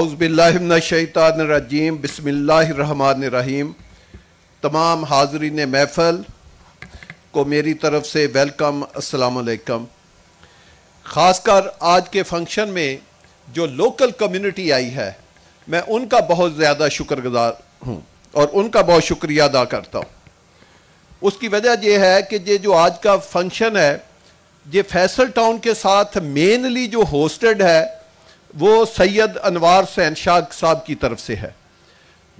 अउज़बिल्लाशैतरजीम बसमीम तमाम हाजरीन महफल को मेरी तरफ़ से वेलकम असलकम ख़ासकर आज के फंक्शन में जो लोकल कम्यूनिटी आई है मैं उनका बहुत ज़्यादा शुक्रगुजार हूँ और उनका बहुत शुक्रिया अदा करता हूँ उसकी वजह यह है कि ये जो आज का फंक्शन है ये फैसल टाउन के साथ मेनली जो होस्टेड है वो सैयद अनवार सैन शाह साहब की तरफ से है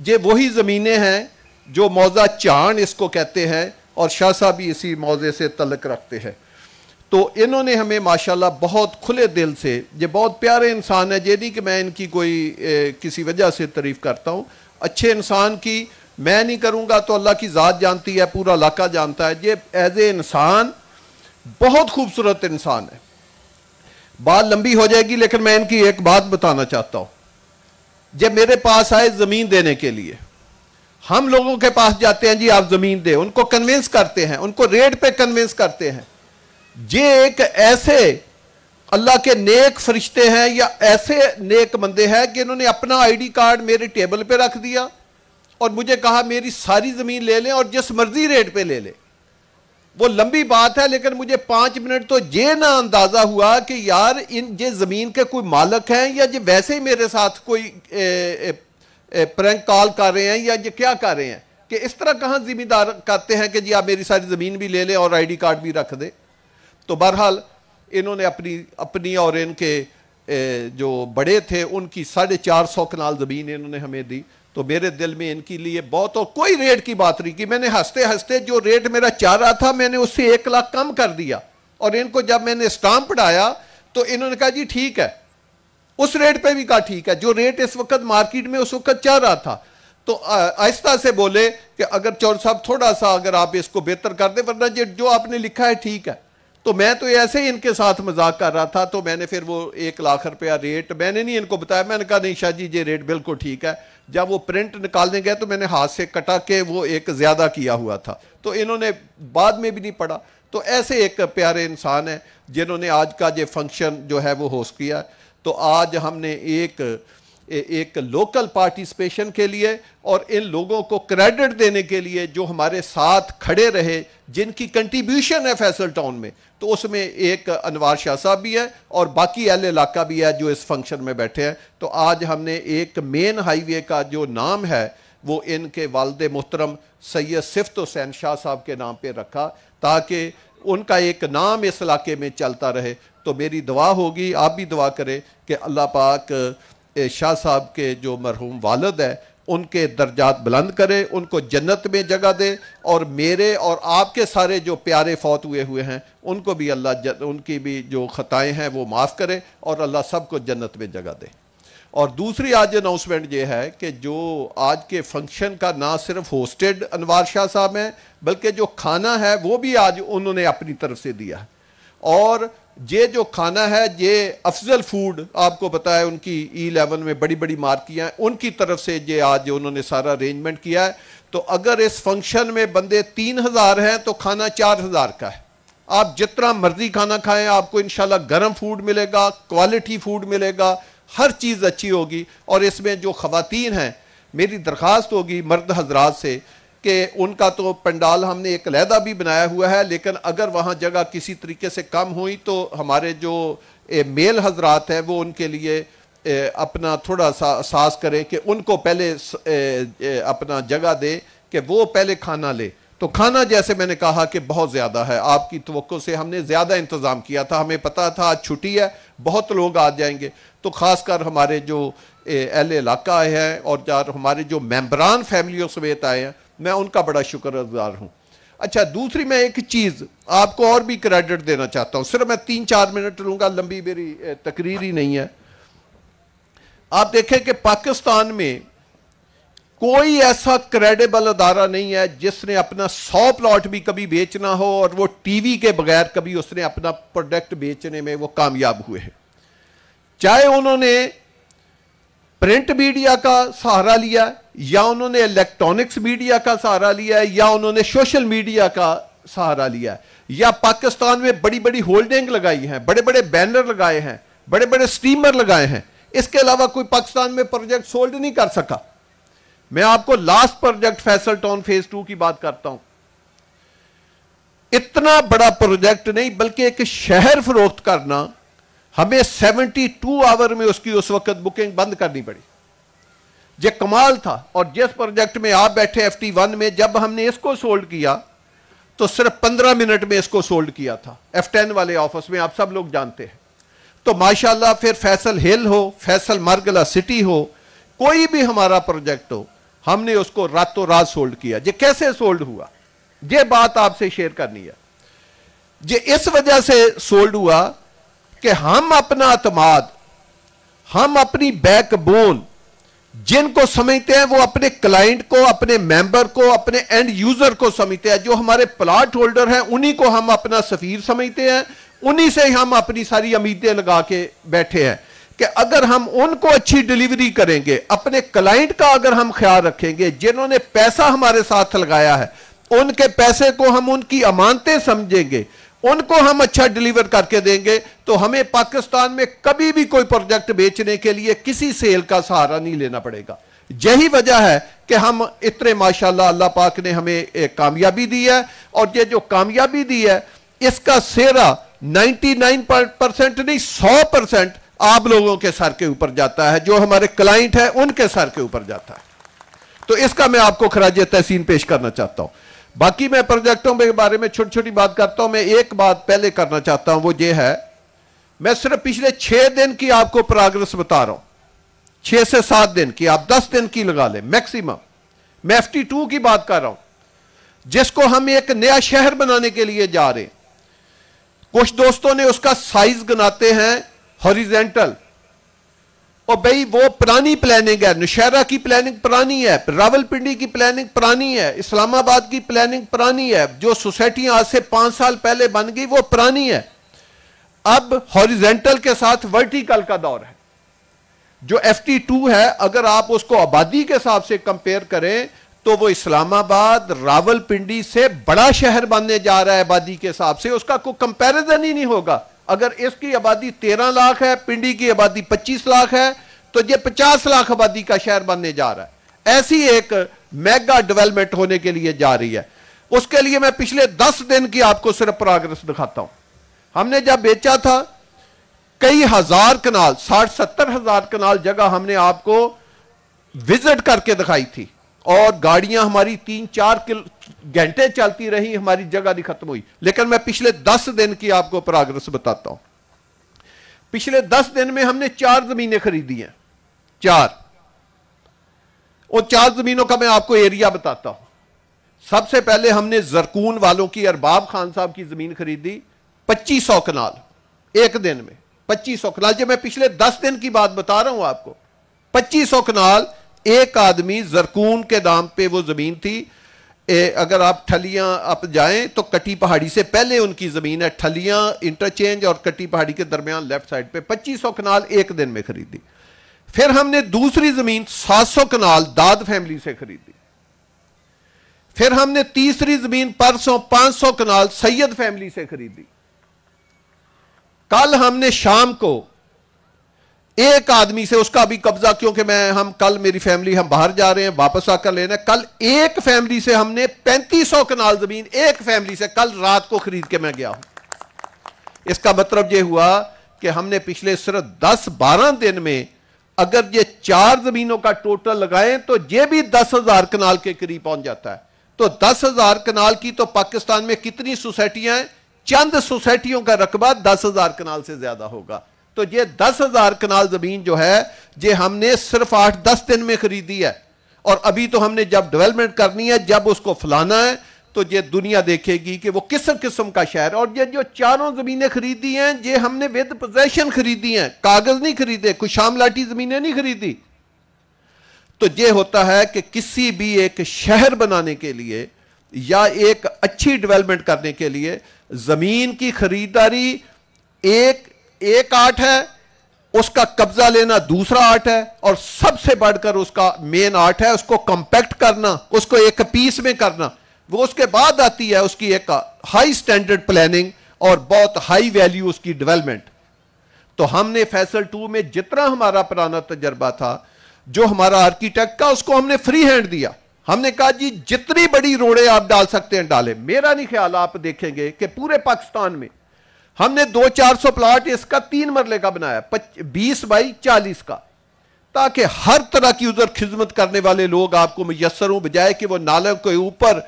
ये वही ज़मीनें हैं जो मौज़ा चाण इसको कहते हैं और शाह साहब भी इसी मौज़े से तलक रखते हैं तो इन्होंने हमें माशाल्लाह बहुत खुले दिल से ये बहुत प्यारे इंसान है ये नहीं कि मैं इनकी कोई ए, किसी वजह से तारीफ़ करता हूँ अच्छे इंसान की मैं नहीं करूँगा तो अल्लाह की ज़ात जानती है पूरा इलाका जानता है ये एज ए इंसान बहुत खूबसूरत इंसान है बात लंबी हो जाएगी लेकिन मैं इनकी एक बात बताना चाहता हूं जब मेरे पास आए जमीन देने के लिए हम लोगों के पास जाते हैं जी आप जमीन दे उनको कन्विंस करते हैं उनको रेट पे कन्विंस करते हैं ये एक ऐसे अल्लाह के नेक फरिश्ते हैं या ऐसे नेक बंदे हैं कि इन्होंने अपना आईडी कार्ड मेरे टेबल पे रख दिया और मुझे कहा मेरी सारी ज़मीन ले लें और जिस मर्जी रेट पे ले लें वो लंबी बात है लेकिन मुझे पांच मिनट तो ये ना अंदाजा हुआ कि यार इन ये जमीन के कोई मालक हैं या ये वैसे ही मेरे साथ कोई ए, ए, ए, प्रैंक कॉल कर रहे हैं या ये क्या कर रहे हैं कि इस तरह कहां जिम्मेदार करते हैं कि जी आप मेरी सारी ज़मीन भी ले लें और आईडी कार्ड भी रख दें तो बहरहाल इन्होंने अपनी अपनी और इनके जो बड़े थे उनकी साढ़े चार सौ कनाल ज़मीन इन्होंने हमें दी तो मेरे दिल में इनके लिए बहुत और कोई रेट की बात नहीं की मैंने हंसते हंसते जो रेट मेरा चाह रहा था मैंने उससे एक लाख कम कर दिया और इनको जब मैंने स्टाम्प पढ़ाया तो इन्होंने कहा जी ठीक है उस रेट पे भी कहा ठीक है जो रेट इस वक्त मार्केट में उस वक्त चाह रहा था तो आहिस्ता से बोले कि अगर चौर साहब थोड़ा सा अगर आप इसको बेहतर कर दे वरना जो आपने लिखा है ठीक है तो मैं तो ऐसे ही इनके साथ मजाक कर रहा था तो मैंने फिर वो एक लाख रुपया रेट मैंने नहीं इनको बताया मैंने कहा नहीं शाह जी ये रेट बिल्कुल ठीक है जब वो प्रिंट निकालने गए तो मैंने हाथ से कटा के वो एक ज़्यादा किया हुआ था तो इन्होंने बाद में भी नहीं पढ़ा तो ऐसे एक प्यारे इंसान हैं जिन्होंने आज का ये फंक्शन जो है वो होस्ट किया तो आज हमने एक एक लोकल पार्टिसिपेशन के लिए और इन लोगों को क्रेडिट देने के लिए जो हमारे साथ खड़े रहे जिनकी कंट्रीब्यूशन है फैसल टाउन में तो उसमें एक अनवार शाह साहब भी है और बाकी अहल इलाका भी है जो इस फंक्शन में बैठे हैं तो आज हमने एक मेन हाईवे का जो नाम है वो इनके वालद मोहतरम सैयद सिफ्त हुसैन शाह साहब के नाम पर रखा ताकि उनका एक नाम इस इलाके में चलता रहे तो मेरी दुआ होगी आप भी दुआ करें कि अल्लाह पाक शाह साहब के जो मरहूम वालद है उनके दर्जात बुलंद करे उनको जन्नत में जगह दे और मेरे और आपके सारे जो प्यारे फौत हुए हुए हैं उनको भी अल्लाह उनकी भी जो ख़ताएँ हैं वो माफ़ करे और अल्लाह सब को जन्नत में जगह दे और दूसरी आज अनाउंसमेंट ये है कि जो आज के फंक्शन का ना सिर्फ होस्टेड अनवार शाह साहब हैं बल्कि जो खाना है वो भी आज उन्होंने अपनी तरफ से दिया और ये जो खाना है ये अफजल फूड आपको पता है उनकी ई e लेवल में बड़ी बड़ी मार्कियाँ हैं उनकी तरफ से ये आज उन्होंने सारा अरेंजमेंट किया है तो अगर इस फंक्शन में बंदे तीन हज़ार हैं तो खाना चार हज़ार का है आप जितना मर्जी खाना खाएं आपको इन गर्म फूड मिलेगा क्वालिटी फूड मिलेगा हर चीज़ अच्छी होगी और इसमें जो ख़वातीन हैं मेरी दरख्वास्त होगी मर्द हजरात से कि उनका तो पंडाल हमने एक लहदा भी बनाया हुआ है लेकिन अगर वहाँ जगह किसी तरीके से कम हुई तो हमारे जो मेल हजरात हैं वो उनके लिए अपना थोड़ा सा एहसास करें कि उनको पहले अपना जगह दे कि वो पहले खाना ले तो खाना जैसे मैंने कहा कि बहुत ज़्यादा है आपकी तो से हमने ज़्यादा इंतज़ाम किया था हमें पता था आज छुट्टी है बहुत लोग आ जाएंगे तो ख़ास कर हमारे जो अहल इलाका आए हैं और जार हमारे जो मेम्बरान फैमिलियों समेत आए हैं मैं उनका बड़ा शुक्रगुजार हूँ अच्छा दूसरी मैं एक चीज़ आपको और भी क्रेडिट देना चाहता हूँ सिर्फ मैं तीन चार मिनट लूँगा लंबी मेरी तकरीर ही नहीं है आप देखें कि पाकिस्तान में कोई ऐसा क्रेडिबल अदारा नहीं है जिसने अपना सौ प्लॉट भी कभी बेचना हो और वो टीवी के बगैर कभी उसने अपना प्रोडक्ट बेचने में वो कामयाब हुए हैं चाहे उन्होंने प्रिंट मीडिया का सहारा लिया या उन्होंने इलेक्ट्रॉनिक्स मीडिया का सहारा लिया है या उन्होंने सोशल मीडिया का सहारा लिया है या पाकिस्तान में बड़ी बड़ी होल्डिंग लगाई हैं बड़े बड़े बैनर लगाए हैं बड़े बड़े स्टीमर लगाए हैं इसके अलावा कोई पाकिस्तान में प्रोजेक्ट सोल्ड नहीं कर सका मैं आपको last project Faisal town phase two की बात करता हूं इतना बड़ा प्रोजेक्ट नहीं बल्कि एक शहर फरोख्त करना हमें 72 आवर में उसकी उस वक्त बुकिंग बंद करनी पड़ी ये कमाल था और जिस प्रोजेक्ट में आप बैठे एफ टी वन में जब हमने इसको सोल्ड किया तो सिर्फ पंद्रह मिनट में इसको सोल्ड किया था एफ टेन वाले ऑफिस में आप सब लोग जानते हैं तो माशाल्लाह फिर फैसल हिल हो फैसल मरगला सिटी हो कोई भी हमारा प्रोजेक्ट हो हमने उसको रातों रात सोल्ड किया ये कैसे सोल्ड हुआ ये बात आपसे शेयर करनी है ये इस वजह से सोल्ड हुआ कि हम अपना अतमाद हम अपनी बैकबोन जिनको समझते हैं वो अपने क्लाइंट को अपने मेंबर को अपने एंड यूजर को समझते हैं जो हमारे प्लाट होल्डर हैं उन्हीं को हम अपना सफीर समझते हैं उन्हीं से हम अपनी सारी उम्मीदें लगा के बैठे हैं कि अगर हम उनको अच्छी डिलीवरी करेंगे अपने क्लाइंट का अगर हम ख्याल रखेंगे जिन्होंने पैसा हमारे साथ लगाया है उनके पैसे को हम उनकी अमानते समझेंगे उनको हम अच्छा डिलीवर करके देंगे तो हमें पाकिस्तान में कभी भी कोई प्रोजेक्ट बेचने के लिए किसी सेल का सहारा नहीं लेना पड़ेगा यही वजह है कि हम इतने माशाल्लाह अल्लाह पाक ने हमें कामयाबी दी है और ये जो कामयाबी दी है इसका सेरा 99 परसेंट नहीं 100 परसेंट आप लोगों के सर के ऊपर जाता है जो हमारे क्लाइंट है उनके सर के ऊपर जाता है तो इसका मैं आपको खराज तहसीन पेश करना चाहता हूं बाकी मैं प्रोजेक्टों के बारे में छोटी छोटी बात करता हूं मैं एक बात पहले करना चाहता हूं वो ये है मैं सिर्फ पिछले छह दिन की आपको प्रोग्रेस बता रहा हूं छह से सात दिन की आप दस दिन की लगा ले मैक्सिमम मैं एफ टी टू की बात कर रहा हूं जिसको हम एक नया शहर बनाने के लिए जा रहे हैं कुछ दोस्तों ने उसका साइज गनाते हैं हॉरिजेंटल और भाई वो पुरानी प्लानिंग है नौशहरा की प्लानिंग पुरानी है रावलपिंडी की प्लानिंग पुरानी है इस्लामाबाद की प्लानिंग पुरानी है जो सोसाइटियां आज से पांच साल पहले बन गई वो पुरानी है अब हॉरिजेंटल के साथ वर्टिकल का दौर है जो एफ टी टू है अगर आप उसको आबादी के हिसाब से कंपेयर करें तो वो इस्लामाबाद रावलपिंडी से बड़ा शहर बनने जा रहा है आबादी के हिसाब से उसका कोई कंपेरिजन ही नहीं होगा अगर इसकी आबादी तेरह लाख है पिंडी की आबादी पच्चीस लाख है तो ये पचास लाख आबादी का शहर बनने जा रहा है ऐसी एक मेगा डेवलपमेंट होने के लिए जा रही है उसके लिए मैं पिछले दस दिन की आपको सिर्फ प्रोग्रेस दिखाता हूं हमने जब बेचा था कई हजार कनाल साठ सत्तर हजार कनाल जगह हमने आपको विजिट करके दिखाई थी और गाड़ियां हमारी तीन चार घंटे चलती रही हमारी जगह नहीं खत्म हुई लेकिन मैं पिछले दस दिन की आपको प्रोग्रेस बताता हूं पिछले दस दिन में हमने चार जमीनें खरीदी हैं चार और चार जमीनों का मैं आपको एरिया बताता हूं सबसे पहले हमने जरकून वालों की अरबाब खान साहब की जमीन खरीदी पच्चीस सौ कनाल एक दिन में पच्चीस सौ कनाल जब मैं पिछले दस दिन की बात बता रहा हूं आपको पच्चीस सौ कनाल एक आदमी जरकून के दाम पे वो जमीन थी ए, अगर आप ठलियाँ आप जाएं तो कटी पहाड़ी से पहले उनकी ज़मीन है ठलियाँ इंटरचेंज और कटी पहाड़ी के दरमियान लेफ्ट साइड पे 2500 कनाल एक दिन में खरीदी फिर हमने दूसरी ज़मीन 700 कनाल दाद फैमिली से खरीदी फिर हमने तीसरी ज़मीन परसों 500 कनाल सैयद फैमिली से खरीदी कल हमने शाम को एक आदमी से उसका भी कब्जा क्योंकि मैं हम कल मेरी फैमिली हम बाहर जा रहे हैं वापस आकर लेना कल एक फैमिली से हमने पैंतीस सौ कनाल जमीन एक फैमिली से कल रात को खरीद के मैं गया हूं इसका मतलब यह हुआ कि हमने पिछले सिर्फ दस बारह दिन में अगर ये चार जमीनों का टोटल लगाएं तो ये भी दस हजार कनाल के करीब पहुंच जाता है तो दस हजार कनाल की तो पाकिस्तान में कितनी सोसाइटियां हैं चंद सोसाइटियों का रकबा दस हजार कनाल से ज्यादा होगा तो ये दस हजार कनाल जमीन जो है ये हमने सिर्फ आठ दस दिन में खरीदी है और अभी तो हमने जब डेवलपमेंट करनी है जब उसको फलाना है तो ये दुनिया देखेगी कि वो किस किस्म का शहर और ये जो चारों ज़मीनें खरीदी हैं ये हमने विद पोजेशन खरीदी हैं कागज़ नहीं खरीदे शाम लाठी ज़मीनें नहीं खरीदी तो ये होता है कि किसी भी एक शहर बनाने के लिए या एक अच्छी डेवलपमेंट करने के लिए ज़मीन की खरीदारी एक एक आर्ट है उसका कब्जा लेना दूसरा आर्ट है और सबसे बढ़कर उसका मेन आर्ट है उसको कंपैक्ट करना उसको एक पीस में करना वो उसके बाद आती है उसकी एक हाई स्टैंडर्ड प्लानिंग और बहुत हाई वैल्यू उसकी डेवलपमेंट तो हमने फैसल टू में जितना हमारा पुराना तजर्बा था जो हमारा आर्किटेक्ट का उसको हमने फ्री हैंड दिया हमने कहा जी जितनी बड़ी रोड़े आप डाल सकते हैं डालें मेरा नहीं ख्याल आप देखेंगे कि पूरे पाकिस्तान में हमने दो चार सौ प्लाट इसका तीन मरले का बनाया बीस बाई चालीस का ताकि हर तरह की उधर खिदमत करने वाले लोग आपको मैसर हों बजाय कि वह नालों के ऊपर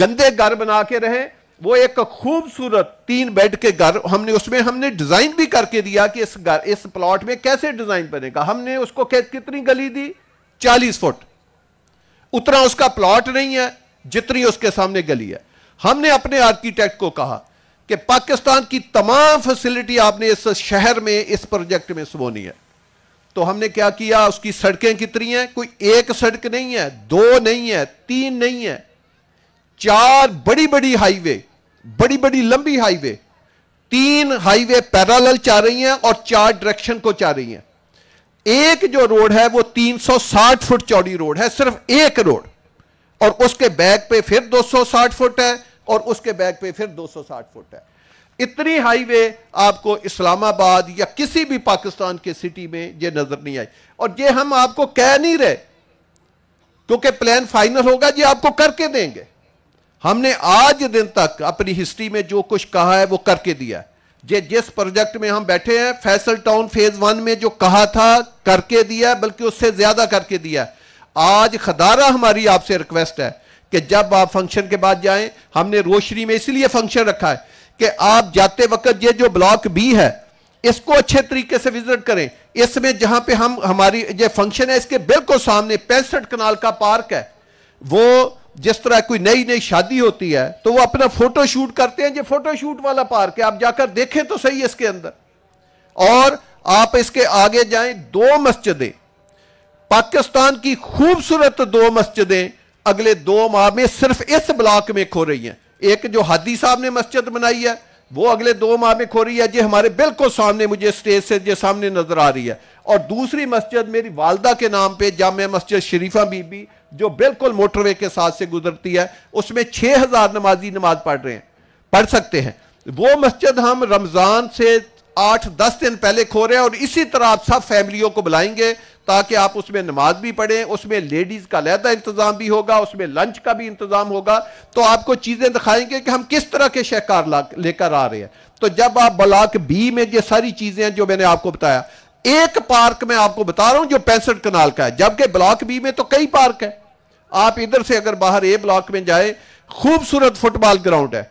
गंदे घर बना के रहें वो एक खूबसूरत तीन बेड के घर हमने उसमें हमने डिजाइन भी करके दिया कि इस घर इस प्लॉट में कैसे डिजाइन बनेगा हमने उसको कितनी गली दी चालीस फुट उतना उसका प्लॉट नहीं है जितनी उसके सामने गली है हमने अपने आर्किटेक्ट को कहा कि पाकिस्तान की तमाम फैसिलिटी आपने इस शहर में इस प्रोजेक्ट में सुबोनी है तो हमने क्या किया उसकी सड़कें कितनी हैं कोई एक सड़क नहीं है दो नहीं है तीन नहीं है चार बड़ी बड़ी हाईवे बड़ी बड़ी लंबी हाईवे तीन हाईवे पैराल चाह रही हैं और चार डायरेक्शन को चाह रही हैं एक जो रोड है वो 360 फुट चौड़ी रोड है सिर्फ एक रोड और उसके बैक पे फिर 260 फुट है और उसके बैक पे फिर 260 फुट है इतनी हाईवे आपको इस्लामाबाद या किसी भी पाकिस्तान के सिटी में ये नजर नहीं आई और ये हम आपको कह नहीं रहे क्योंकि प्लान फाइनल होगा ये आपको करके देंगे हमने आज दिन तक अपनी हिस्ट्री में जो कुछ कहा है वो करके दिया जे जिस प्रोजेक्ट में हम बैठे हैं फैसल टाउन फेज वन में जो कहा था करके दिया बल्कि उससे ज्यादा करके दिया आज खदारा हमारी आपसे रिक्वेस्ट है कि जब आप फंक्शन के बाद जाएं हमने रोशनी में इसलिए फंक्शन रखा है कि आप जाते वक्त ये जो ब्लॉक बी है इसको अच्छे तरीके से विजिट करें इसमें जहां पे हम हमारी ये फंक्शन है इसके बिल्कुल सामने पैंसठ कनाल का पार्क है वो जिस तरह कोई नई नई शादी होती है तो वो अपना फोटो शूट करते हैं ये फोटो शूट वाला पार्क है आप जाकर देखें तो सही इसके अंदर और आप इसके आगे जाएं दो मस्जिदें पाकिस्तान की खूबसूरत दो मस्जिदें अगले दो माह में सिर्फ इस ब्लॉक में खो रही हैं एक जो हादी साहब ने मस्जिद बनाई है वो अगले दो माह में खो रही है जो हमारे बिल्कुल सामने मुझे स्टेज से जो सामने नजर आ रही है और दूसरी मस्जिद मेरी वालदा के नाम पे जाम मस्जिद शरीफा बीबी जो बिल्कुल मोटरवे के साथ से गुजरती है उसमें छह हज़ार नमाजी नमाज पढ़ रहे हैं पढ़ सकते हैं वो मस्जिद हम रमज़ान से आठ दस दिन पहले खो रहे हैं और इसी तरह आप सब फैमिलियों को बुलाएंगे ताकि आप उसमें नमाज भी पढ़ें उसमें लेडीज़ का लहदा इंतज़ाम भी होगा उसमें लंच का भी इंतज़ाम होगा तो आपको चीज़ें दिखाएंगे कि हम किस तरह के शहकार लेकर आ रहे हैं तो जब आप ब्लाक बी में ये सारी चीज़ें जो मैंने आपको बताया एक पार्क में आपको बता रहा हूं जो पैंसठ कनाल का है जबकि ब्लॉक बी में तो कई पार्क है आप इधर से अगर बाहर ए ब्लॉक में जाए खूबसूरत फुटबॉल ग्राउंड है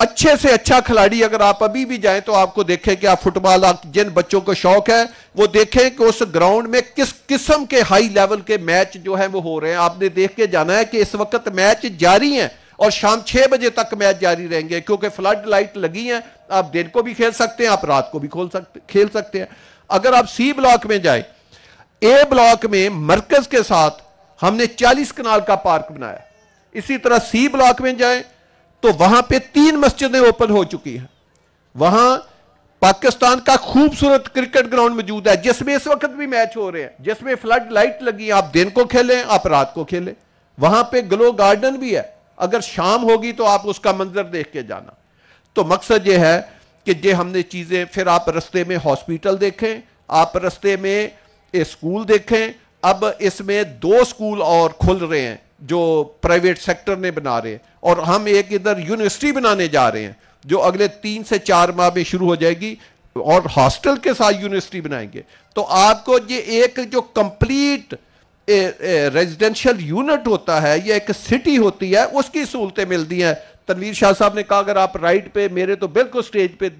अच्छे से अच्छा खिलाड़ी अगर आप अभी भी जाएं तो आपको देखें कि आप फुटबॉल आप जिन बच्चों को शौक है वो देखें कि उस ग्राउंड में किस किस्म के हाई लेवल के मैच जो है वो हो रहे हैं आपने देख के जाना है कि इस वक्त मैच जारी है और शाम छह बजे तक मैच जारी रहेंगे क्योंकि फ्लड लाइट लगी है आप दिन को भी खेल सकते हैं आप रात को भी खोल सकते खेल सकते हैं अगर आप सी ब्लॉक में जाए ए ब्लॉक में मरकज के साथ हमने चालीस कनाल का पार्क बनाया इसी तरह सी ब्लॉक में जाए तो वहां पे तीन मस्जिदें ओपन हो चुकी हैं वहां पाकिस्तान का खूबसूरत क्रिकेट ग्राउंड मौजूद है जिसमें इस वक्त भी मैच हो रहे हैं जिसमें फ्लड लाइट लगी आप दिन को खेलें आप रात को खेलें वहां पे ग्लो गार्डन भी है अगर शाम होगी तो आप उसका मंजर देख के जाना तो मकसद यह है कि जे हमने चीज़ें फिर आप रस्ते में हॉस्पिटल देखें आप रस्ते में स्कूल देखें अब इसमें दो स्कूल और खुल रहे हैं जो प्राइवेट सेक्टर में बना रहे हैं और हम एक इधर यूनिवर्सिटी बनाने जा रहे हैं जो अगले तीन से चार माह में शुरू हो जाएगी और हॉस्टल के साथ यूनिवर्सिटी बनाएंगे तो आपको ये एक जो कंप्लीट रेजिडेंशियल यूनिट होता है या एक सिटी होती है उसकी सहूलतें मिलती हैं तनवीर शाह साहब ने कहा अगर आप राइट पे मेरे तो बिल्कुल स्टेज पे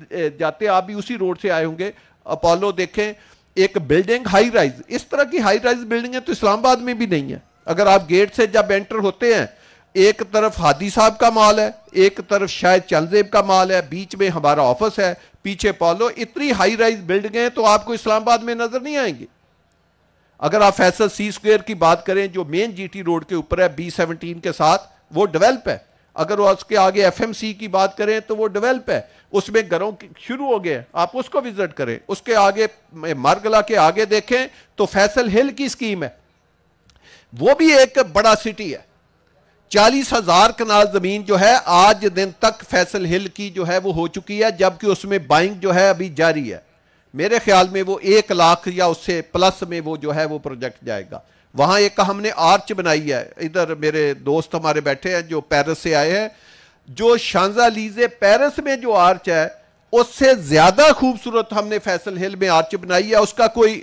जाते आप भी उसी रोड से आए होंगे अपोलो देखें एक बिल्डिंग हाई राइज इस तरह की हाई राइज बिल्डिंग है तो इस्लामाबाद में भी नहीं है अगर आप गेट से जब एंटर होते हैं एक तरफ हादी साहब का माल है एक तरफ शायद चंदेब का माल है बीच में हमारा ऑफिस है पीछे पालो इतनी हाई राइज बिल्डिंग है तो आपको इस्लामाबाद में नजर नहीं आएंगे अगर आप फैसल सी स्क्वेयर की बात करें जो मेन जीटी रोड के ऊपर है बी सेवनटीन के साथ वो डेवलप है अगर उसके आगे एफएमसी की बात करें तो वो डेवलप है उसमें घरों शुरू हो गए आप उसको विजिट करें उसके आगे मारगला के आगे देखें तो फैसल हिल की स्कीम है वो भी एक बड़ा सिटी है चालीस हजार कनाल जमीन जो है आज दिन तक फैसल हिल की जो है वो हो चुकी है जबकि उसमें बाइंग जो है अभी जारी है मेरे ख्याल में वो एक लाख या उससे प्लस में वो जो है वो प्रोजेक्ट जाएगा वहां एक हमने आर्च बनाई है इधर मेरे दोस्त हमारे बैठे हैं जो पेरिस से आए हैं जो शांजा लीजे पेरिस में जो आर्च है उससे ज़्यादा खूबसूरत हमने फैसल हिल में आर्च बनाई है उसका कोई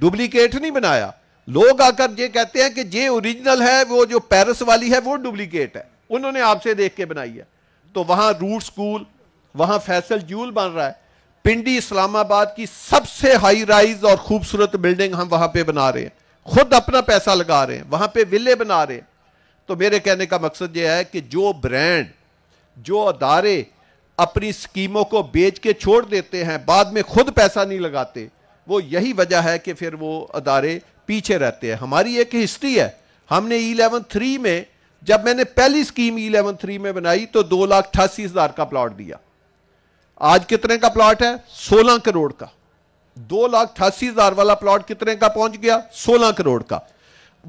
डुप्लीकेट नहीं बनाया लोग आकर ये कहते हैं कि ये ओरिजिनल है वो जो पेरिस वाली है वो डुप्लीकेट है उन्होंने आपसे देख के बनाई है तो वहां रूट स्कूल वहां फैसल जूल बन रहा है पिंडी इस्लामाबाद की सबसे हाई राइज और खूबसूरत बिल्डिंग हम वहां पे बना रहे हैं खुद अपना पैसा लगा रहे हैं वहां पे विले बना रहे हैं तो मेरे कहने का मकसद यह है कि जो ब्रांड जो अदारे अपनी स्कीमों को बेच के छोड़ देते हैं बाद में खुद पैसा नहीं लगाते वो यही वजह है कि फिर वो अदारे पीछे रहते हैं हमारी एक हिस्ट्री है हमने इलेवन e थ्री में जब मैंने पहली स्कीम इलेवन थ्री में बनाई तो दो लाख अठासी हजार का प्लॉट दिया आज कितने का प्लॉट है सोलह करोड़ का दो लाख अठासी हजार वाला प्लॉट कितने का पहुंच गया सोलह करोड़ का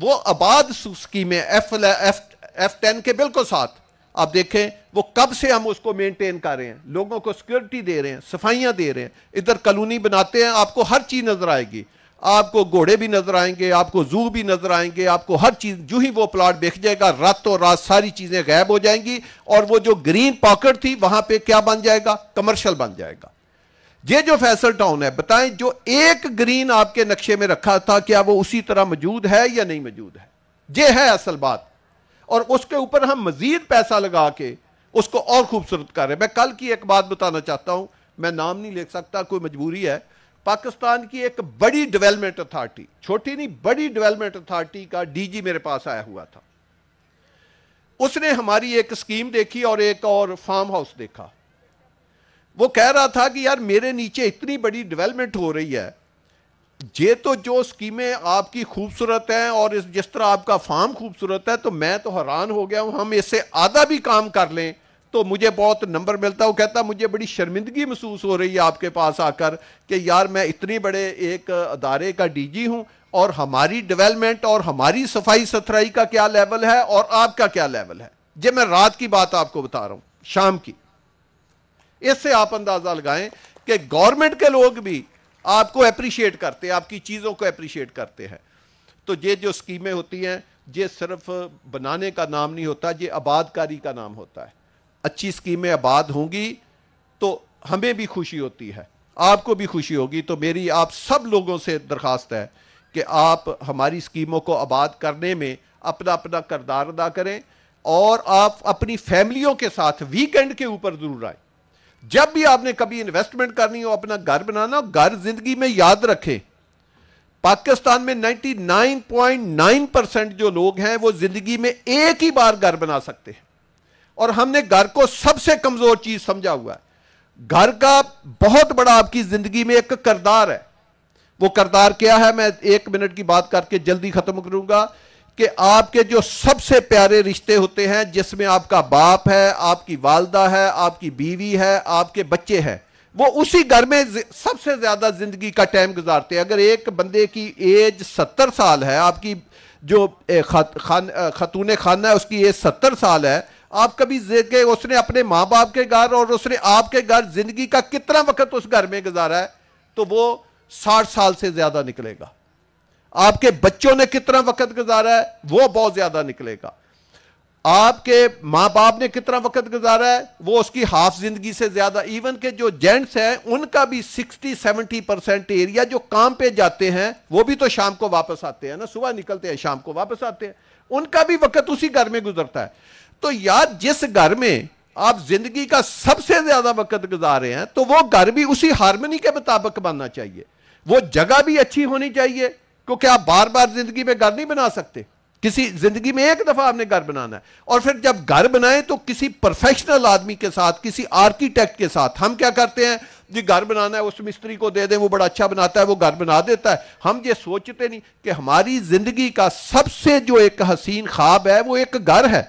वो आबाद स्कीमें एफ एफ एफ टेन के बिल्कुल साथ आप देखें वो कब से हम उसको मेंटेन कर रहे हैं लोगों को सिक्योरिटी दे रहे हैं सफाइयां दे रहे हैं इधर कलोनी बनाते हैं आपको हर चीज नजर आएगी आपको घोड़े भी नजर आएंगे आपको जू भी नजर आएंगे आपको हर चीज जो ही वो प्लाट बेच जाएगा रातों तो रात सारी चीजें गायब हो जाएंगी और वो जो ग्रीन पॉकेट थी वहां पे क्या बन जाएगा कमर्शियल बन जाएगा ये जो फैसल टाउन है बताएं जो एक ग्रीन आपके नक्शे में रखा था क्या वो उसी तरह मौजूद है या नहीं मौजूद है ये है असल बात और उसके ऊपर हम मजीद पैसा लगा के उसको और खूबसूरत कर रहे हैं मैं कल की एक बात बताना चाहता हूं मैं नाम नहीं ले सकता कोई मजबूरी है पाकिस्तान की एक बड़ी डेवलपमेंट अथॉरिटी छोटी नहीं बड़ी डेवलपमेंट अथॉरिटी का डीजी मेरे पास आया हुआ था उसने हमारी एक स्कीम देखी और एक और फार्म हाउस देखा वो कह रहा था कि यार मेरे नीचे इतनी बड़ी डेवलपमेंट हो रही है ये तो जो स्कीमें आपकी खूबसूरत हैं और जिस तरह आपका फार्म खूबसूरत है तो मैं तो हैरान हो गया हूं हम इससे आधा भी काम कर लें तो मुझे बहुत नंबर मिलता वो कहता मुझे बड़ी शर्मिंदगी महसूस हो रही है आपके पास आकर कि यार मैं इतनी बड़े एक अदारे का डीजी हूँ और हमारी डेवलपमेंट और हमारी सफाई सुथराई का क्या लेवल है और आपका क्या लेवल है ये मैं रात की बात आपको बता रहा हूँ शाम की इससे आप अंदाजा लगाएं कि गवर्नमेंट के लोग भी आपको अप्रिशिएट करते हैं आपकी चीज़ों को अप्रिशिएट करते हैं तो ये जो स्कीमें होती हैं ये सिर्फ बनाने का नाम नहीं होता ये आबादकारी का नाम होता है अच्छी स्कीमें आबाद होंगी तो हमें भी खुशी होती है आपको भी खुशी होगी तो मेरी आप सब लोगों से दरख्वास्त है कि आप हमारी स्कीमों को आबाद करने में अपना अपना करदार अदा करें और आप अपनी फैमिलियों के साथ वीकेंड के ऊपर ज़रूर आए जब भी आपने कभी इन्वेस्टमेंट करनी हो अपना घर बनाना घर जिंदगी में याद रखें पाकिस्तान में 99.9 परसेंट जो लोग हैं वो जिंदगी में एक ही बार घर बना सकते हैं और हमने घर को सबसे कमजोर चीज समझा हुआ है घर का बहुत बड़ा आपकी जिंदगी में एक करदार है वो करदार क्या है मैं एक मिनट की बात करके जल्दी खत्म करूंगा कि आपके जो सबसे प्यारे रिश्ते होते हैं जिसमें आपका बाप है आपकी वालदा है आपकी बीवी है आपके बच्चे हैं वो उसी घर में सबसे ज्यादा जिंदगी का टाइम गुजारते हैं अगर एक बंदे की एज सत्तर साल है आपकी जो खत, खान खतून खाना है उसकी एज सत्तर साल है आप कभी गए उसने अपने माँ बाप के घर और उसने आपके घर जिंदगी का कितना वक्त उस घर में गुजारा है तो वो साठ साल से ज्यादा निकलेगा आपके बच्चों ने कितना वक्त गुजारा है वो बहुत ज्यादा निकलेगा आपके माँ बाप ने कितना वक्त गुजारा है वो उसकी हाफ जिंदगी से ज्यादा इवन के जो जेंट्स हैं उनका भी 60 70 परसेंट एरिया जो काम पे जाते हैं वो भी तो शाम को वापस आते हैं ना सुबह निकलते हैं शाम को वापस आते हैं उनका भी वक्त उसी घर में गुजरता है तो यार जिस घर में आप जिंदगी का सबसे ज्यादा वक्त गुजार रहे हैं तो वो घर भी उसी हारमोनी के मुताबिक बनना चाहिए वो जगह भी अच्छी होनी चाहिए क्योंकि आप बार बार जिंदगी में घर नहीं बना सकते किसी जिंदगी में एक दफा आपने घर बनाना है और फिर जब घर बनाए तो किसी प्रोफेशनल आदमी के साथ किसी आर्किटेक्ट के साथ हम क्या करते हैं जी घर बनाना है उस मिस्त्री को दे दें वो बड़ा अच्छा बनाता है वो घर बना देता है हम ये सोचते नहीं कि हमारी जिंदगी का सबसे जो एक हसीन ख्वाब है वो एक घर है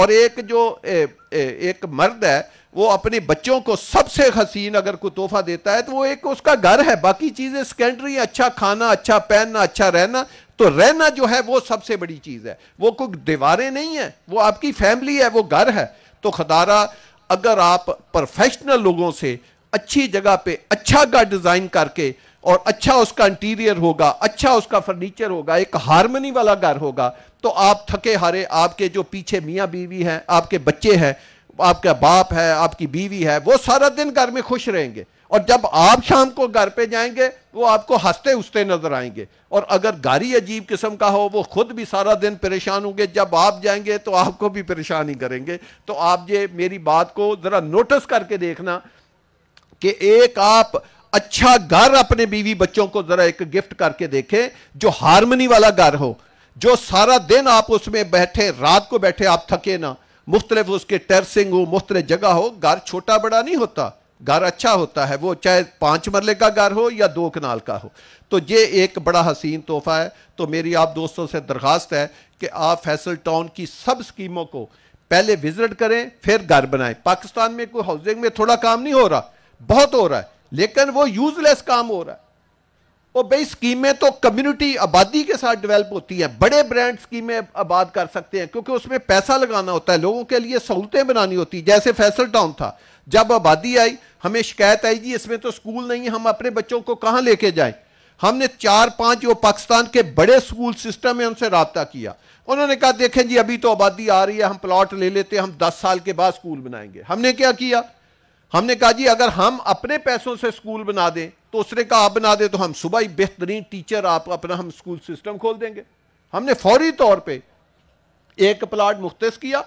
और एक जो ए, ए, एक मर्द है वो अपने बच्चों को सबसे हसीन अगर कोई तोहफा देता है तो वो एक उसका घर है बाकी चीज़ें सेकेंडरी अच्छा खाना अच्छा पहनना अच्छा रहना तो रहना जो है वो सबसे बड़ी चीज़ है वो कोई दीवारें नहीं है वो आपकी फैमिली है वो घर है तो खदारा अगर आप प्रोफेशनल लोगों से अच्छी जगह पे अच्छा घर डिज़ाइन करके और अच्छा उसका इंटीरियर होगा अच्छा उसका फर्नीचर होगा एक हारमोनी वाला घर होगा तो आप थके हारे आपके जो पीछे मियाँ बीवी हैं आपके बच्चे हैं आपका बाप है आपकी बीवी है वो सारा दिन घर में खुश रहेंगे और जब आप शाम को घर पे जाएंगे वो आपको हंसते हंसते नजर आएंगे और अगर गाड़ी अजीब किस्म का हो वो खुद भी सारा दिन परेशान होंगे जब आप जाएंगे तो आपको भी परेशान ही करेंगे तो आप ये मेरी बात को ज़रा नोटिस करके देखना कि एक आप अच्छा घर अपने बीवी बच्चों को जरा एक गिफ्ट करके देखें जो हारमनी वाला घर हो जो सारा दिन आप उसमें बैठे रात को बैठे आप थके ना मुख्तलिफ उसके टेरसिंग हो मुख्तलिफ जगह हो घर छोटा बड़ा नहीं होता घर अच्छा होता है वो चाहे पांच मरले का घर हो या दो कनाल का हो तो ये एक बड़ा हसीन तोहफा है तो मेरी आप दोस्तों से दरख्वास्त है कि आप फैसल टाउन की सब स्कीमों को पहले विजिट करें फिर घर बनाएं पाकिस्तान में कोई हाउसिंग में थोड़ा काम नहीं हो रहा बहुत हो रहा है लेकिन वो यूजलेस काम हो रहा है और भाई स्कीमें तो कम्युनिटी आबादी के साथ डेवलप होती हैं बड़े ब्रांड स्कीमें आबाद कर सकते हैं क्योंकि उसमें पैसा लगाना होता है लोगों के लिए सहूलतें बनानी होती जैसे फैसल टाउन था जब आबादी आई हमें शिकायत आई जी इसमें तो स्कूल नहीं है हम अपने बच्चों को कहाँ लेके जाए हमने चार पांच वो पाकिस्तान के बड़े स्कूल सिस्टम में उनसे रबता किया उन्होंने कहा देखें जी अभी तो आबादी आ रही है हम प्लॉट ले लेते हैं हम दस साल के बाद स्कूल बनाएंगे हमने क्या किया हमने कहा जी अगर हम अपने पैसों से स्कूल बना दें तो उसने कहा आप बना दें तो हम सुबह ही बेहतरीन टीचर आप अपना हम स्कूल सिस्टम खोल देंगे हमने फौरी तौर पर एक प्लाट मुख्त किया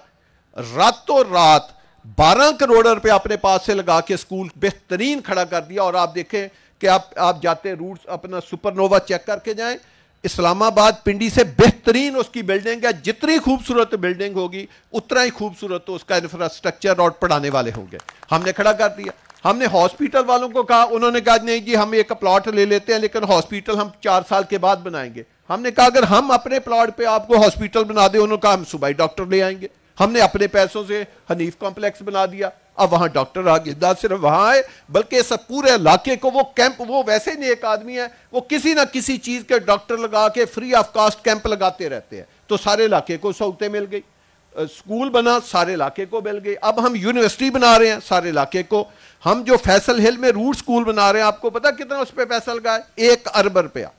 रातों रात बारह करोड़ रुपए अपने पास से लगा के स्कूल बेहतरीन खड़ा कर दिया और आप देखें कि आप आप जाते रूट्स अपना सुपरनोवा चेक करके जाएं इस्लामाबाद पिंडी से बेहतरीन उसकी बिल्डिंग है जितनी खूबसूरत बिल्डिंग होगी उतना ही खूबसूरत तो उसका इंफ्रास्ट्रक्चर और पढ़ाने वाले होंगे हमने खड़ा कर दिया हमने हॉस्पिटल वालों को कहा उन्होंने कहा नहीं जी हम एक प्लॉट ले लेते हैं लेकिन हॉस्पिटल हम चार साल के बाद बनाएंगे हमने कहा अगर हम अपने प्लॉट पे आपको हॉस्पिटल बना दें उन्होंने कहा हम सुबह डॉक्टर ले आएंगे हमने अपने पैसों से हनीफ कॉम्प्लेक्स बना दिया अब वहां डॉक्टर रागिद्दा सिर्फ वहां आए बल्कि सब पूरे इलाके को वो कैंप वो वैसे नहीं एक आदमी है वो किसी ना किसी चीज के डॉक्टर लगा के फ्री ऑफ कास्ट कैंप लगाते रहते हैं तो सारे इलाके को सहूलतें मिल गई स्कूल बना सारे इलाके को मिल गई अब हम यूनिवर्सिटी बना रहे हैं सारे इलाके को हम जो फैसल हिल में रूट स्कूल बना रहे हैं आपको पता कितना उस पर पैसा लगा है एक अरब रुपया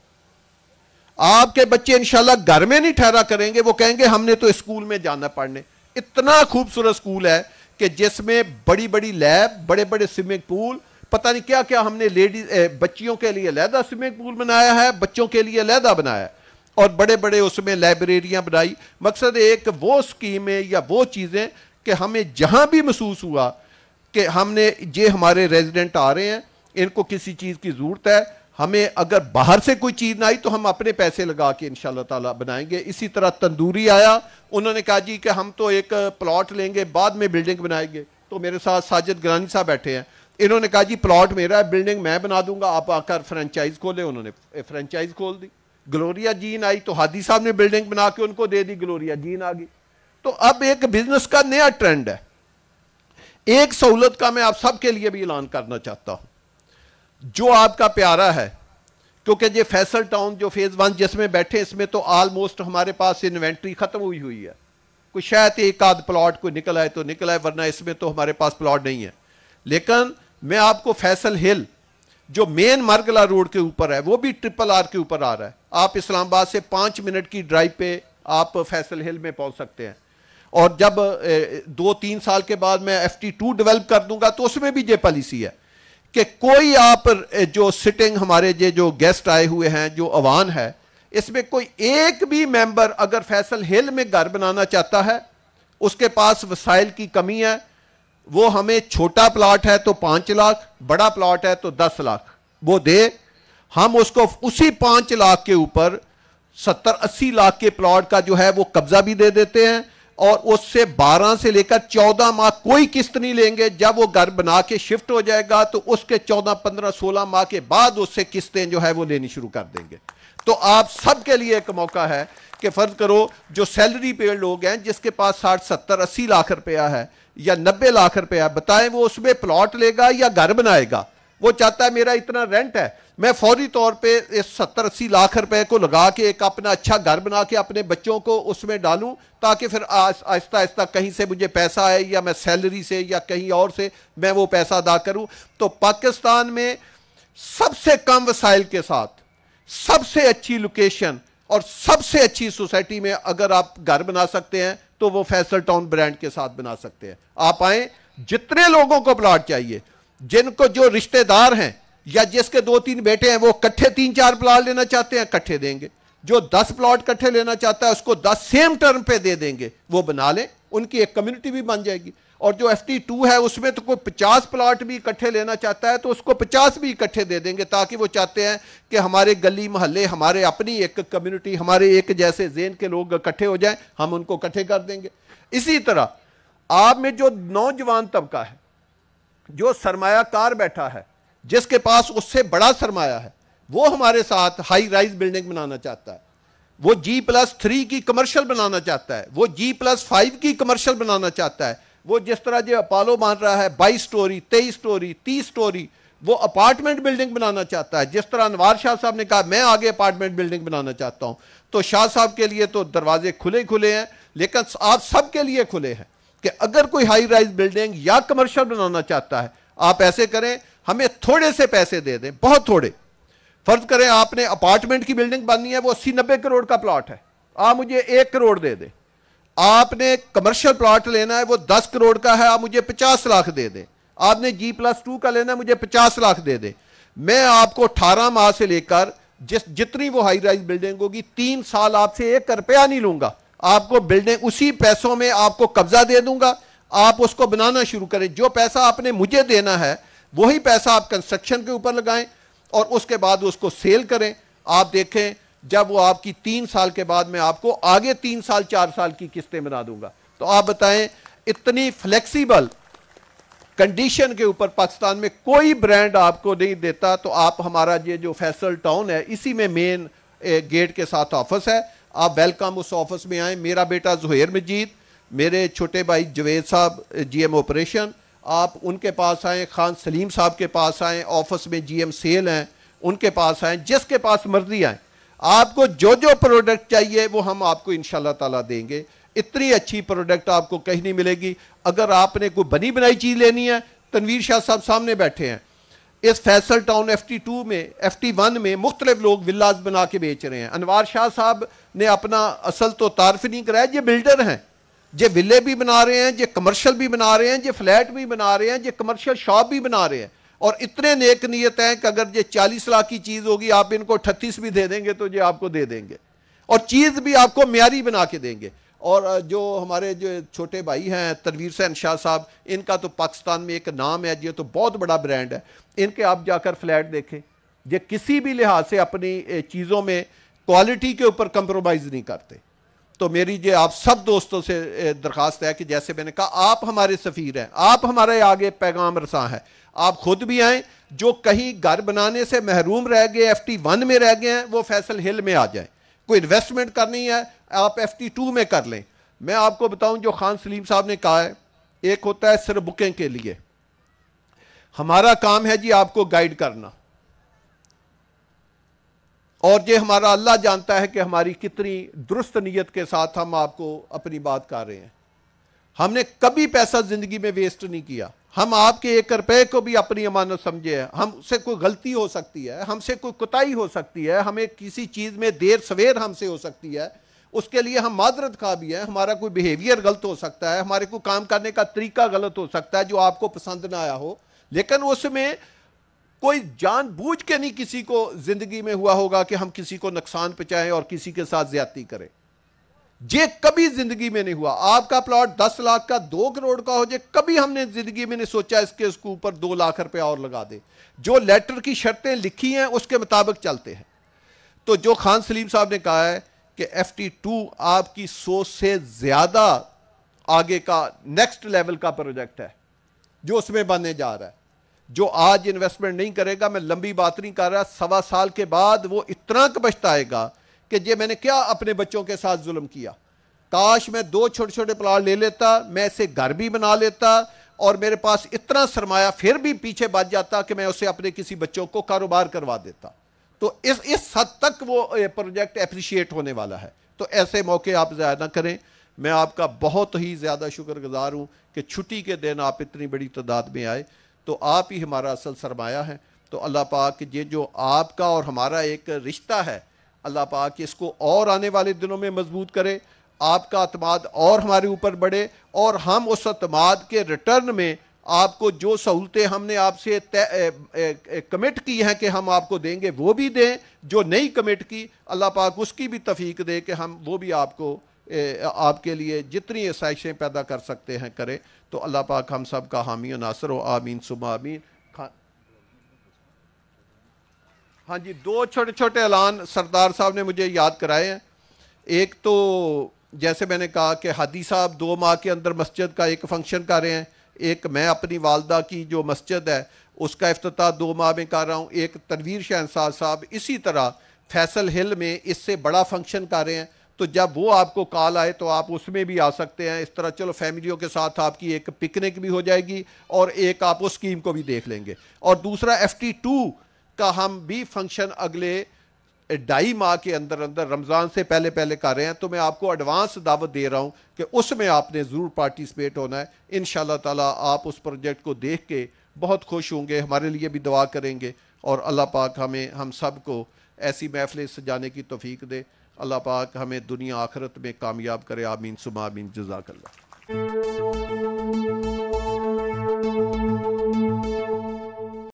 आपके बच्चे इंशाल्लाह घर में नहीं ठहरा करेंगे वो कहेंगे हमने तो स्कूल में जाना पढ़ने इतना खूबसूरत स्कूल है कि जिसमें बड़ी बड़ी लैब बड़े बड़े स्विमिंग पूल पता नहीं क्या क्या हमने लेडीज बच्चियों के लिए लहदा स्विमिंग पूल बनाया है बच्चों के लिए लहदा बनाया है और बड़े बड़े उसमें लाइब्रेरियाँ बनाई मकसद एक वो स्कीमें या वो चीज़ें कि हमें जहाँ भी महसूस हुआ कि हमने ये हमारे रेजिडेंट आ रहे हैं इनको किसी चीज़ की ज़रूरत है हमें अगर बाहर से कोई चीज़ ना आई तो हम अपने पैसे लगा के इन ताला बनाएंगे इसी तरह तंदूरी आया उन्होंने कहा जी कि हम तो एक प्लॉट लेंगे बाद में बिल्डिंग बनाएंगे तो मेरे साथ साजिद गरानी साहब बैठे हैं इन्होंने कहा जी प्लॉट मेरा है बिल्डिंग मैं बना दूंगा आप आकर फ्रेंचाइज खोले उन्होंने फ्रेंचाइज खोल दी ग्लोरिया जीन आई तो हादी साहब ने बिल्डिंग बना के उनको दे दी ग्लोरिया जीन आ गई तो अब एक बिजनेस का नया ट्रेंड है एक सहूलत का मैं आप सबके लिए भी ऐलान करना चाहता हूं जो आपका प्यारा है क्योंकि ये फैसल टाउन जो फेज़ वन जिसमें बैठे इसमें तो ऑलमोस्ट हमारे पास इन्वेंट्री ख़त्म हुई हुई है कोई शायद एक आध प्लाट कोई निकल आए तो निकल आए वरना इसमें तो हमारे पास प्लाट नहीं है लेकिन मैं आपको फैसल हिल जो मेन मरगला रोड के ऊपर है वो भी ट्रिपल आर के ऊपर आ रहा है आप इस्लामाबाद से पाँच मिनट की ड्राइव पे आप फैसल हिल में पहुंच सकते हैं और जब दो तीन साल के बाद मैं एफ टी टू डेवलप कर दूंगा तो उसमें भी ये पॉलिसी है कि कोई आप जो सिटिंग हमारे ये जो गेस्ट आए हुए हैं जो अवान है इसमें कोई एक भी मेंबर अगर फैसल हिल में घर बनाना चाहता है उसके पास वसाइल की कमी है वो हमें छोटा प्लाट है तो पाँच लाख बड़ा प्लाट है तो दस लाख वो दे हम उसको उसी पाँच लाख के ऊपर सत्तर अस्सी लाख के प्लाट का जो है वो कब्जा भी दे देते हैं और उससे 12 से लेकर 14 माह कोई किस्त नहीं लेंगे जब वो घर बना के शिफ्ट हो जाएगा तो उसके 14, 15, 16 माह के बाद उससे किस्तें जो है वो लेनी शुरू कर देंगे तो आप सबके लिए एक मौका है कि फ़र्ज़ करो जो सैलरी पेड लोग हैं जिसके पास साठ सत्तर अस्सी लाख रुपया है या नब्बे लाख रुपया बताएं वो उसमें प्लॉट लेगा या घर बनाएगा वो चाहता है मेरा इतना रेंट है मैं फौरी तौर पे इस सत्तर अस्सी लाख रुपए को लगा के एक अपना अच्छा घर बना के अपने बच्चों को उसमें डालूं ताकि फिर आहिस्ता आहिस्ता कहीं से मुझे पैसा आए या मैं सैलरी से या कहीं और से मैं वो पैसा अदा करूं तो पाकिस्तान में सबसे कम वसाइल के साथ सबसे अच्छी लोकेशन और सबसे अच्छी सोसाइटी में अगर आप घर बना सकते हैं तो वो फैसल टाउन ब्रांड के साथ बना सकते हैं आप आए जितने लोगों को प्लाट चाहिए जिनको जो रिश्तेदार हैं या जिसके दो तीन बेटे हैं वो कट्ठे तीन चार प्लाट लेना चाहते हैं कट्ठे देंगे जो दस प्लॉट कट्ठे लेना चाहता है उसको दस सेम टर्म पे दे देंगे वो बना लें उनकी एक कम्युनिटी भी बन जाएगी और जो एफ टी टू है उसमें तो कोई पचास प्लाट भी इकट्ठे लेना चाहता है तो उसको पचास भी इकट्ठे दे देंगे ताकि वो चाहते हैं कि हमारे गली मोहल्ले हमारे अपनी एक कम्युनिटी हमारे एक जैसे जेन के लोग इकट्ठे हो जाएं हम उनको इकट्ठे कर देंगे इसी तरह आप में जो नौजवान तबका है जो सरमाकार बैठा है जिसके पास उससे बड़ा सरमाया है वो हमारे साथ हाई राइज बिल्डिंग बनाना चाहता है वो जी प्लस थ्री की कमर्शियल बनाना चाहता है वो जी प्लस फाइव की कमर्शियल बनाना चाहता है वो जिस तरह जो अपालो मान रहा है बाईस स्टोरी तेईस स्टोरी तीस स्टोरी वो अपार्टमेंट बिल्डिंग बनाना चाहता है जिस तरह अनवार शाह साहब ने कहा मैं आगे अपार्टमेंट बिल्डिंग बनाना चाहता हूँ तो शाह साहब के लिए तो दरवाजे खुले खुले हैं लेकिन आप सबके लिए खुले हैं कि अगर कोई हाई राइज बिल्डिंग या कमर्शियल बनाना चाहता है आप ऐसे करें हमें थोड़े से पैसे दे दें बहुत थोड़े फर्ज करें आपने अपार्टमेंट की बिल्डिंग बननी है वो अस्सी नब्बे करोड़ का प्लॉट है आप मुझे एक करोड़ दे दें आपने कमर्शियल प्लॉट लेना है वो दस करोड़ का है आप मुझे पचास लाख दे दें आपने जी प्लस टू का लेना है मुझे पचास लाख दे दें मैं आपको अठारह माह से लेकर जिस जितनी वो हाई राइज बिल्डिंग होगी तीन साल आपसे एक रुपया नहीं लूंगा आपको बिल्डिंग उसी पैसों में आपको कब्जा दे दूंगा आप उसको बनाना शुरू करें जो पैसा आपने मुझे देना है वही पैसा आप कंस्ट्रक्शन के ऊपर लगाएं और उसके बाद उसको सेल करें आप देखें जब वो आपकी तीन साल के बाद में आपको आगे तीन साल चार साल की किस्तें बना दूंगा तो आप बताएं इतनी फ्लेक्सिबल कंडीशन के ऊपर पाकिस्तान में कोई ब्रांड आपको नहीं देता तो आप हमारा ये जो फैसल टाउन है इसी में मेन गेट के साथ ऑफिस है आप वेलकम उस ऑफिस में आएँ मेरा बेटा जहेर मजीद मेरे छोटे भाई जवेद साहब जीएम ऑपरेशन आप उनके पास आएँ खान सलीम साहब के पास आएँ ऑफिस में जीएम सेल हैं उनके पास आएँ जिसके पास मर्जी आएँ आपको जो जो प्रोडक्ट चाहिए वो हम आपको इन ताला देंगे इतनी अच्छी प्रोडक्ट आपको कहीं नहीं मिलेगी अगर आपने कोई बनी बनाई चीज़ लेनी है तनवीर शाह साहब सामने बैठे हैं इस Faisal town F T two में एफ टी वन में मुख्तलिफ लोग विलाज बना के बेच रहे हैं अनवार शाह साहब ने अपना असल तो तारफ नहीं कराया ये बिल्डर हैं ये विले भी बना रहे हैं ये कमर्शल भी बना रहे हैं ये फ्लैट भी बना रहे हैं ये कमर्शल शॉप भी बना रहे हैं और इतने नेक नीयत हैं कि अगर ये चालीस लाख की चीज़ होगी आप इनको अठतीस भी दे देंगे तो ये आपको दे देंगे और चीज़ भी आपको म्यारी बना के देंगे और जो हमारे जो छोटे भाई हैं तनवीर सैन शाह साहब इनका तो पाकिस्तान में एक नाम है ये तो बहुत बड़ा ब्रांड है इनके आप जाकर फ्लैट देखें ये किसी भी लिहाज से अपनी चीज़ों में क्वालिटी के ऊपर कंप्रोमाइज़ नहीं करते तो मेरी ये आप सब दोस्तों से दरख्वास्त है कि जैसे मैंने कहा आप हमारे सफ़ीर हैं आप हमारे आगे पैगाम रसा हैं आप खुद भी आएँ जो कहीं घर बनाने से महरूम रह गए एफ टी वन में रह गए हैं वो फैसल हिल में आ जाएँ कोई इन्वेस्टमेंट करनी है आप एफ टी टू में कर लें मैं आपको बताऊं जो खान सलीम साहब ने कहा है एक होता है सिर्फ बुकिंग के लिए हमारा काम है जी आपको गाइड करना और ये हमारा अल्लाह जानता है कि हमारी कितनी दुरुस्त नीयत के साथ हम आपको अपनी बात कर रहे हैं हमने कभी पैसा ज़िंदगी में वेस्ट नहीं किया हम आपके एक रुपए को भी अपनी अमानत समझे हैं हमसे कोई गलती हो सकती है हमसे कोई कुताही हो सकती है हमें किसी चीज़ में देर सवेर हमसे हो सकती है उसके लिए हम माजरत खा भी हैं हमारा कोई बिहेवियर गलत हो सकता है हमारे को काम करने का तरीका गलत हो सकता है जो आपको पसंद ना आया हो लेकिन उसमें कोई जानबूझ के नहीं किसी को जिंदगी में हुआ होगा कि हम किसी को नुकसान पहुंचाएं और किसी के साथ ज्यादती करें ये कभी जिंदगी में नहीं हुआ आपका प्लॉट दस लाख का दो करोड़ का हो जाए कभी हमने जिंदगी में नहीं सोचा इसके उसके ऊपर दो लाख रुपए और लगा दे जो लेटर की शर्तें लिखी हैं उसके मुताबिक चलते हैं तो जो खान सलीम साहब ने कहा है कि एफ टी टू आपकी सोच से ज़्यादा आगे का नेक्स्ट लेवल का प्रोजेक्ट है जो उसमें बनने जा रहा है जो आज इन्वेस्टमेंट नहीं करेगा मैं लंबी बात नहीं कर रहा सवा साल के बाद वो इतना आएगा कि जे मैंने क्या अपने बच्चों के साथ जुल्म किया काश मैं दो छोटे छोटे प्लाट ले लेता मैं इसे घर भी बना लेता और मेरे पास इतना सरमाया फिर भी पीछे बच जाता कि मैं उसे अपने किसी बच्चों को कारोबार करवा देता तो इस इस हद तक वो ये प्रोजेक्ट अप्रिशिएट होने वाला है तो ऐसे मौके आप ज़ाया ना करें मैं आपका बहुत ही ज़्यादा शुक्रगुजार हूँ कि छुट्टी के दिन आप इतनी बड़ी तादाद में आए तो आप ही हमारा असल सरमाया है तो अल्लाह पाक ये जो आपका और हमारा एक रिश्ता है अल्लाह पाक इसको और आने वाले दिनों में मजबूत करे आपका अतमाद और हमारे ऊपर बढ़े और हम उस अतमाद के रिटर्न में आपको जो सहूलतें हमने आपसे कमिट की हैं कि हम आपको देंगे वो भी दें जो नहीं कमिट की अल्लाह पाक उसकी भी तफीक दे कि हम वो भी आपको ए, आपके लिए जितनी आसाइशें पैदा कर सकते हैं करें तो अल्लाह पाक हम सब का हामी नासर व आमीन सुबह आमीन हाँ जी दो छोटे छोटे ऐलान सरदार साहब ने मुझे याद कराए हैं एक तो जैसे मैंने कहा कि हादी साहब दो माह के अंदर मस्जिद का एक फ़ंक्शन कर रहे हैं एक मैं अपनी वालदा की जो मस्जिद है उसका अफ्ताह दो माह में कर रहा हूँ एक तनवीर शहनसाज साहब इसी तरह फैसल हिल में इससे बड़ा फंक्शन कर रहे हैं तो जब वो आपको कॉल आए तो आप उसमें भी आ सकते हैं इस तरह चलो फैमिलियों के साथ आपकी एक पिकनिक भी हो जाएगी और एक आप उस स्कीम को भी देख लेंगे और दूसरा एफ टी टू का हम भी फंक्शन अगले ढाई माह के अंदर अंदर रमज़ान से पहले पहले कर रहे हैं तो मैं आपको एडवांस दावत दे रहा हूं कि उसमें आपने ज़रूर पार्टिसिपेट होना है इन ताला आप उस प्रोजेक्ट को देख के बहुत खुश होंगे हमारे लिए भी दुआ करेंगे और अल्लाह पाक हमें हम सब को ऐसी महफिलें सजाने की तोफीक दे अल्लाह पाक हमें दुनिया आखरत में कामयाब करे आमीन सुमा आमीन जजाकल्ला